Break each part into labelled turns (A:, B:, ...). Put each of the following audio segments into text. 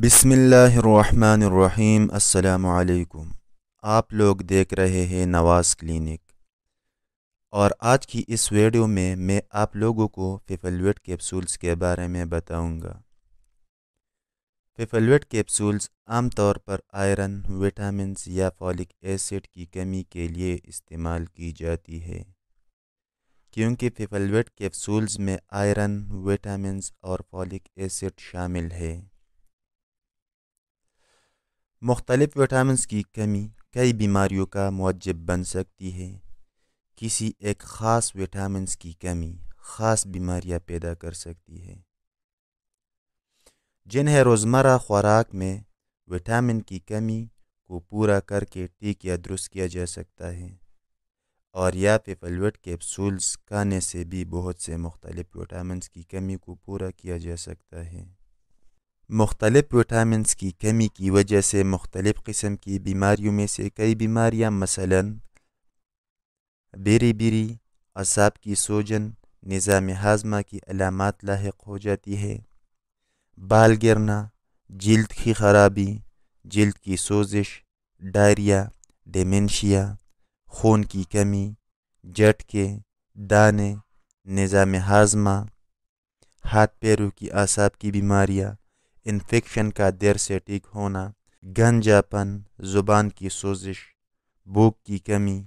A: बिसमीम् अल्लाम आप लोग देख रहे हैं नवाज़ क्लिनिक और आज की इस वीडियो में मैं आप लोगों को फिफलवेट कैप्सूल्स के बारे में बताऊंगा। फिफलवेट कैप्सूल्स आमतौर पर आयरन विटामिन या फॉलिक एसिड की कमी के लिए इस्तेमाल की जाती है क्योंकि फिफलवेट कैप्सूल्स में आयरन विटामिन और फॉलिक एसिड शामिल है मुख्तलिफ़ विटामस की कमी कई बीमारियों का मौजब बन सकती है किसी एक ख़ास विटामिन की कमी ख़ास बीमारियां पैदा कर सकती है जिन्हें रोज़मर्रा ख़ुराक में विटामिन की कमी को पूरा करके ठीक या दुरुस्त किया जा सकता है और या फिर पलवट कैप्सूल्स खाने से भी बहुत से मुख्तलिफ़ विटामिन की कमी को पूरा किया जा सकता है मुख्तलिफ़ विटामिन की कमी की वजह से मुख्तलिफ़ किस्म की बीमारियों में से कई बीमारियाँ मसलन बेरी बेरी असाब की सोजन निज़ाम हाजमा की अलामत लाक हो जाती है बाल गिरना जल्द की खराबी जल्द की सोजिश डायरिया डेमेंशिया खून की कमी जट के दाने निज़ाम हाजमा हाथ पैरों की असाब की बीमारियाँ इन्फेक्शन का देर से ठीक होना गंजापन ज़ुबान की सोजिश भूख की कमी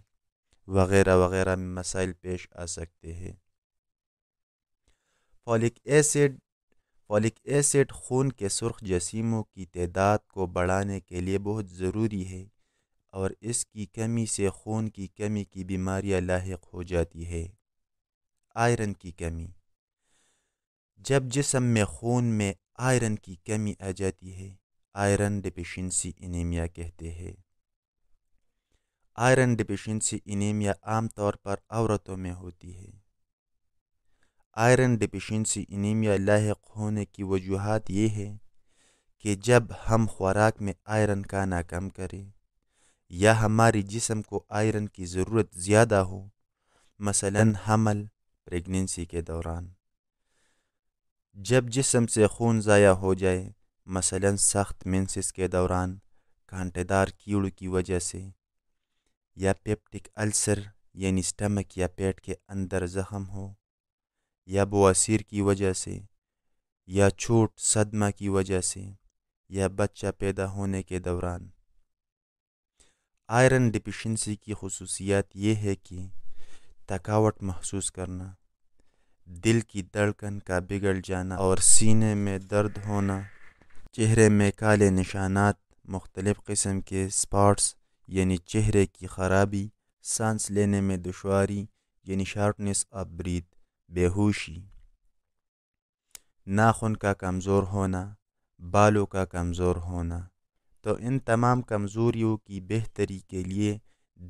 A: वगैरह वगैरह में मसाइल पेश आ सकते हैं फॉलिक एसिड फॉलिक एसिड खून के सुर्ख जसीमों की तदाद को बढ़ाने के लिए बहुत ज़रूरी है और इसकी कमी से खून की कमी की बीमारियां लाक हो जाती है आयरन की कमी जब जिसम में खून में आयरन की कमी आ जाती है आयरन डिफिशेंसी इनीमिया कहते हैं आयरन डिफिशेंसी इनीमिया आमतौर पर औरतों में होती है आयरन डिफिशेंसी इनीमिया लाक होने की वजूहत ये है कि जब हम खुराक में आयरन का ना कम करें या हमारे जिसम को आयरन की ज़रूरत ज़्यादा हो मसलन हमल प्रेगनेंसी के दौरान जब जिसम से खून ज़ाया हो जाए मसलन सख्त मेंसिस के दौरान कांटेदार कीड़ की वजह से या पेप्टिक अल्सर यानी स्टमक या पेट के अंदर ज़ख़म हो या बवासीर की वजह से या छोट सदमा की वजह से या बच्चा पैदा होने के दौरान आयरन डिफिशेंसी की खसूसियात ये है कि थकावट महसूस करना दिल की धड़कन का बिगड़ जाना और सीने में दर्द होना चेहरे में काले निशानात मुख्तलिफ़ किस्म के स्पॉट्स यानी चेहरे की खराबी सांस लेने में दुशारी यानी शार्पनेस ऑफ ब्रीथ बेहोशी नाखून का कमज़ोर होना बालों का कमज़ोर होना तो इन तमाम कमज़ोरियों की बेहतरी के लिए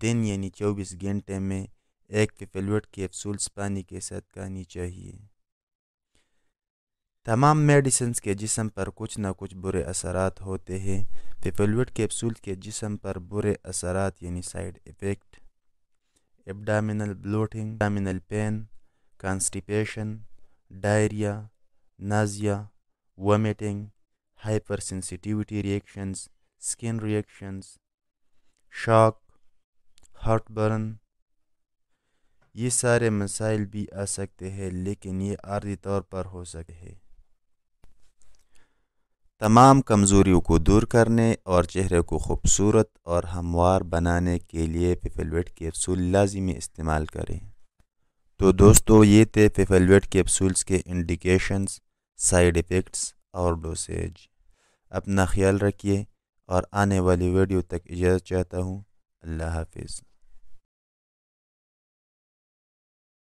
A: दिन यानी चौबीस घंटे में एक वेलवेट कैप्सूल्स पानी के साथ खानी चाहिए तमाम मेडिसिन के जिसम पर कुछ ना कुछ बुरे असरात होते हैं पेपलवेट कैप्सूल के जिसम पर बुरे असरात यानी side effect abdominal bloating abdominal pain constipation diarrhoea nausea vomiting hyper sensitivity reactions skin reactions shock heart burn ये सारे मसाइल भी आ सकते हैं लेकिन ये आर्जी तौर पर हो सके हैं तमाम कमज़ोरियों को दूर करने और चेहरे को खूबसूरत और हमवार बनाने के लिए पेफलवेट कैप्सूल लाजमी इस्तेमाल करें तो दोस्तों ये थे पेफलवेट कैप्सूल्स के इंडिकेशंस, साइड इफ़ेक्ट्स और डोसेज अपना ख्याल रखिए और आने वाली वीडियो तक इजाज़त चाहता हूँ अल्लाह हाफिज़